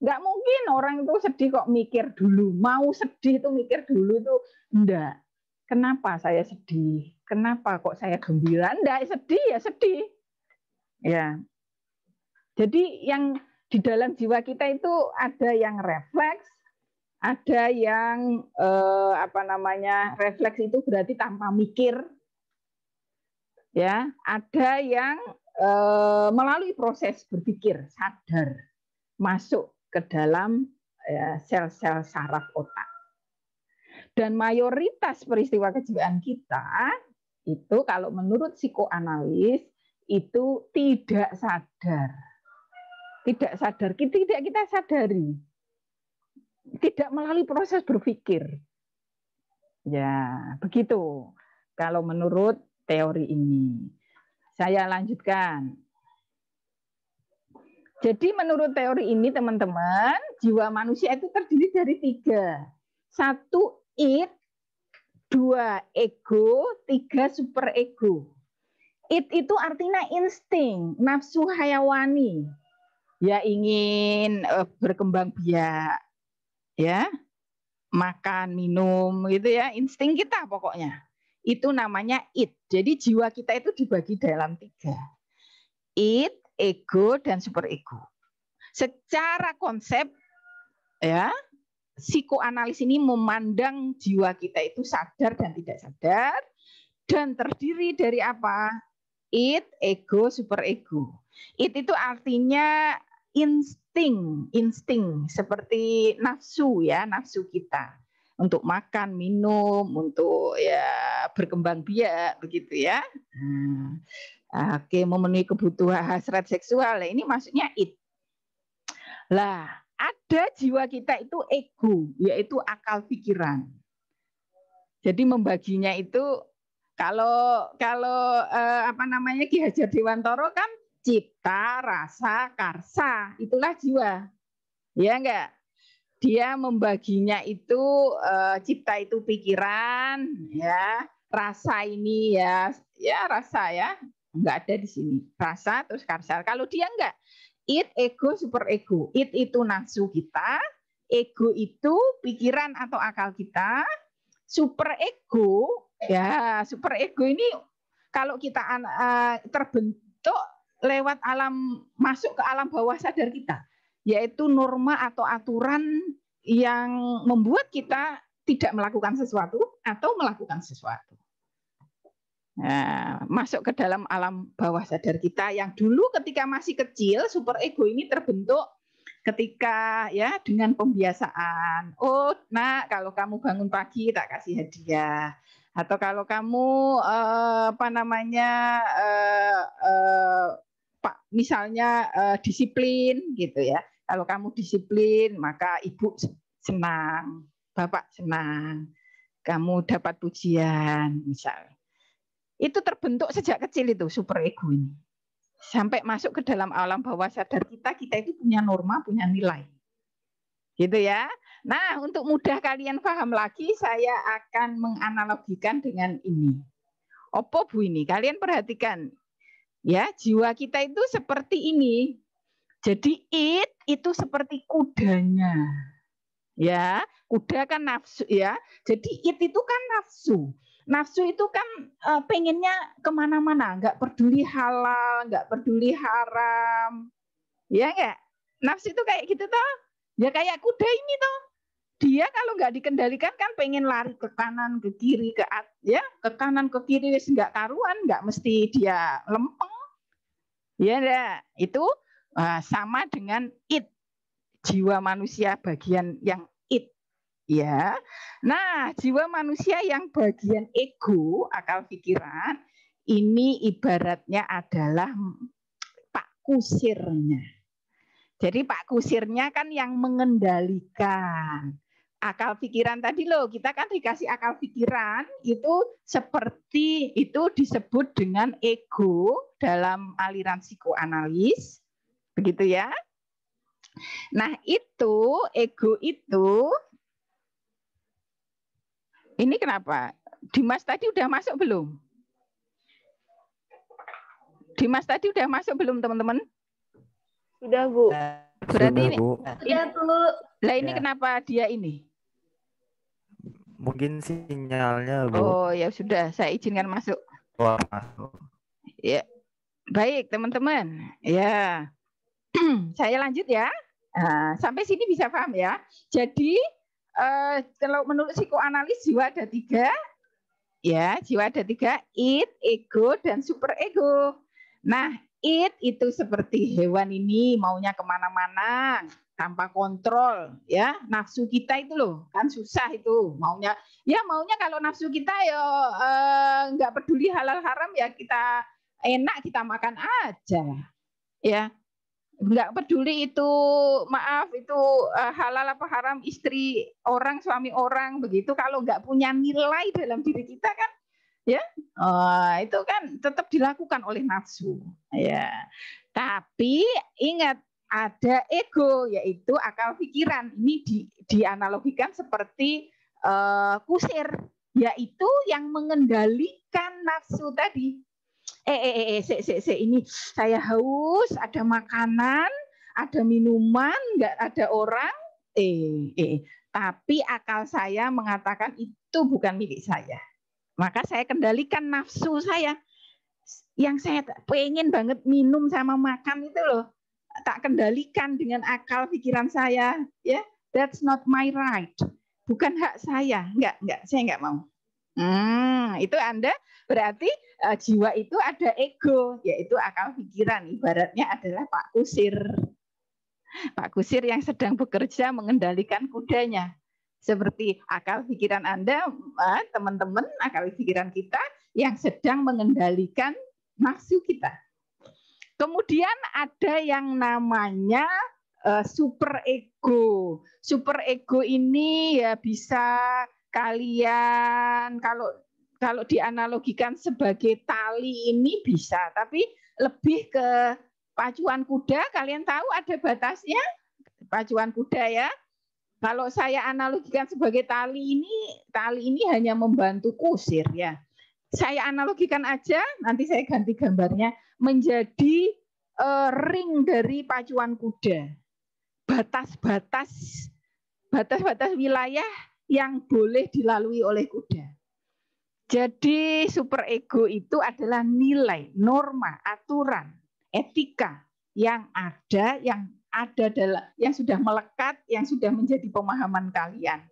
Nggak mungkin orang itu sedih kok mikir dulu. Mau sedih itu mikir dulu itu enggak. Kenapa saya sedih? Kenapa kok saya gembira? Enggak, sedih ya sedih Ya. Jadi yang di dalam jiwa kita itu ada yang refleks, ada yang eh, apa namanya? Refleks itu berarti tanpa mikir. Ya, ada yang eh, melalui proses berpikir sadar masuk ke dalam ya, sel-sel ya, saraf otak. Dan mayoritas peristiwa kejiwaan kita itu kalau menurut psikoanalis itu tidak sadar. Tidak sadar, tidak kita sadari. Tidak melalui proses berpikir. Ya, begitu. Kalau menurut teori ini. Saya lanjutkan. Jadi menurut teori ini teman-teman, jiwa manusia itu terdiri dari tiga. Satu it, dua ego, tiga super ego. It itu artinya insting, nafsu hayawani. Ya ingin uh, berkembang biak. Ya. Makan, minum gitu ya, insting kita pokoknya. Itu namanya it. Jadi jiwa kita itu dibagi dalam tiga. It, ego dan super ego. Secara konsep ya, psikoanalis ini memandang jiwa kita itu sadar dan tidak sadar dan terdiri dari apa? It ego, super It itu artinya insting, insting seperti nafsu ya, nafsu kita untuk makan, minum, untuk ya berkembang biak begitu ya. Hmm. Oke, memenuhi kebutuhan hasrat seksual. Nah, ini maksudnya it Lah, ada jiwa kita itu ego, yaitu akal pikiran. Jadi membaginya itu kalau kalau eh, apa namanya Ki Hajar Dewantoro kan cipta, rasa, karsa, itulah jiwa. Ya enggak? Dia membaginya itu eh, cipta itu pikiran, ya, rasa ini ya, ya rasa ya, enggak ada di sini. Rasa terus karsa. Kalau dia enggak, it ego super ego. it itu nafsu kita, ego itu pikiran atau akal kita, super ego Ya, super ego ini kalau kita eh, terbentuk lewat alam masuk ke alam bawah sadar kita, yaitu norma atau aturan yang membuat kita tidak melakukan sesuatu atau melakukan sesuatu. Nah, masuk ke dalam alam bawah sadar kita yang dulu ketika masih kecil super ego ini terbentuk ketika ya dengan pembiasaan. Oh, nak kalau kamu bangun pagi tak kasih hadiah atau kalau kamu uh, apa namanya uh, pak misalnya uh, disiplin gitu ya kalau kamu disiplin maka ibu senang bapak senang kamu dapat pujian misal itu terbentuk sejak kecil itu super ego ini sampai masuk ke dalam alam bawah sadar kita kita itu punya norma punya nilai Gitu ya. Nah, untuk mudah kalian paham lagi, saya akan menganalogikan dengan ini. Oppo Bu ini, kalian perhatikan. Ya, jiwa kita itu seperti ini. Jadi it itu seperti kudanya. Ya, kuda kan nafsu ya. Jadi it itu kan nafsu. Nafsu itu kan e, pengennya kemana-mana, nggak peduli halal, nggak peduli haram, ya enggak. Nafsu itu kayak gitu toh. Ya kayak kuda ini toh. Dia kalau nggak dikendalikan kan pengen lari ke kanan, ke kiri, ke at, ya ke kanan, ke kiri wis nggak karuan, nggak mesti dia lempeng. Ya, ya. itu uh, sama dengan it jiwa manusia bagian yang it ya. Nah, jiwa manusia yang bagian ego, akal pikiran ini ibaratnya adalah pak kusirnya. Jadi Pak Kusirnya kan yang mengendalikan akal pikiran tadi loh kita kan dikasih akal pikiran itu seperti itu disebut dengan ego dalam aliran psikoanalis begitu ya nah itu ego itu ini kenapa Dimas tadi udah masuk belum Dimas tadi udah masuk belum teman-teman sudah, Bu. Berarti Sudah, ini, Bu. Sudah, Bu. Lah ini ya. kenapa dia ini? Mungkin sinyalnya, Bu. Oh, ya sudah, saya izinkan masuk. Wah, masuk. Ya. Baik, teman-teman. Ya. <clears throat> saya lanjut ya. Nah, sampai sini bisa paham ya. Jadi eh, kalau menurut psikoanalis jiwa ada tiga, ya jiwa ada tiga, id, ego, dan super ego. Nah it itu seperti hewan ini maunya kemana-mana tanpa kontrol ya nafsu kita itu loh kan susah itu maunya ya maunya kalau nafsu kita ya nggak eh, peduli halal haram ya kita enak kita makan aja ya nggak peduli itu maaf itu eh, halal apa haram istri orang suami orang begitu kalau nggak punya nilai dalam diri kita kan ya oh, itu kan tetap dilakukan oleh nafsu ya tapi ingat ada ego yaitu akal pikiran ini di, dianalogikan seperti uh, kusir yaitu yang mengendalikan nafsu tadi eh eh eh, se, se, se, ini saya haus ada makanan ada minuman nggak ada orang eh eh, eh. tapi akal saya mengatakan itu bukan milik saya maka saya kendalikan nafsu saya. Yang saya pengen banget minum sama makan itu loh. Tak kendalikan dengan akal pikiran saya. ya yeah, That's not my right. Bukan hak saya. Enggak, enggak. Saya enggak mau. Hmm, itu Anda berarti uh, jiwa itu ada ego, yaitu akal pikiran. Ibaratnya adalah Pak Kusir. Pak Kusir yang sedang bekerja mengendalikan kudanya seperti akal pikiran Anda, teman-teman, akal pikiran kita yang sedang mengendalikan nafsu kita. Kemudian ada yang namanya eh, super ego. Super ego ini ya bisa kalian kalau kalau dianalogikan sebagai tali ini bisa, tapi lebih ke pacuan kuda. Kalian tahu ada batasnya pacuan kuda ya kalau saya analogikan sebagai tali ini, tali ini hanya membantu kusir ya. Saya analogikan aja, nanti saya ganti gambarnya menjadi uh, ring dari pacuan kuda. Batas-batas batas-batas wilayah yang boleh dilalui oleh kuda. Jadi super ego itu adalah nilai, norma, aturan, etika yang ada yang ada dalam yang sudah melekat, yang sudah menjadi pemahaman kalian.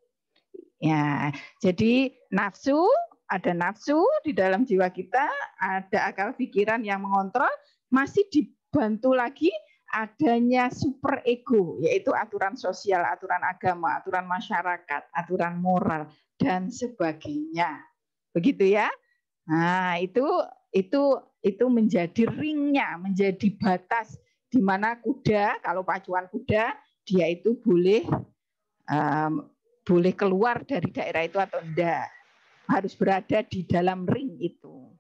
Ya, jadi nafsu ada nafsu di dalam jiwa kita, ada akal pikiran yang mengontrol, masih dibantu lagi adanya super ego, yaitu aturan sosial, aturan agama, aturan masyarakat, aturan moral, dan sebagainya. Begitu ya. Nah, itu itu itu menjadi ringnya, menjadi batas di mana kuda kalau pacuan kuda dia itu boleh um, boleh keluar dari daerah itu atau tidak harus berada di dalam ring itu.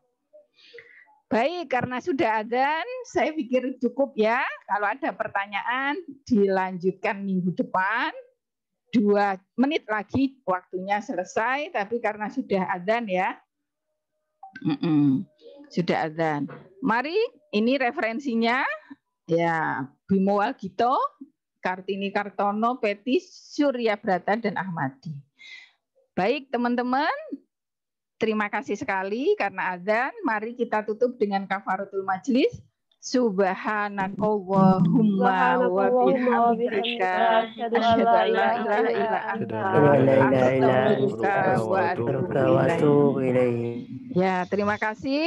Baik, karena sudah adzan, saya pikir cukup ya. Kalau ada pertanyaan, dilanjutkan minggu depan. Dua menit lagi waktunya selesai, tapi karena sudah adzan ya. Mm -mm, sudah adzan. Mari, ini referensinya Ya, Bimo Walgito, Kartini Kartono, Peti, Surya Brata, dan Ahmadi. Baik teman-teman, terima kasih sekali karena adzan. Mari kita tutup dengan kafaratul majlis. Subhanakallahumma wa bihamdika asyhadu an la ilaha illa anta astaghfiruka wa atubu ilaik. Ya, terima kasih.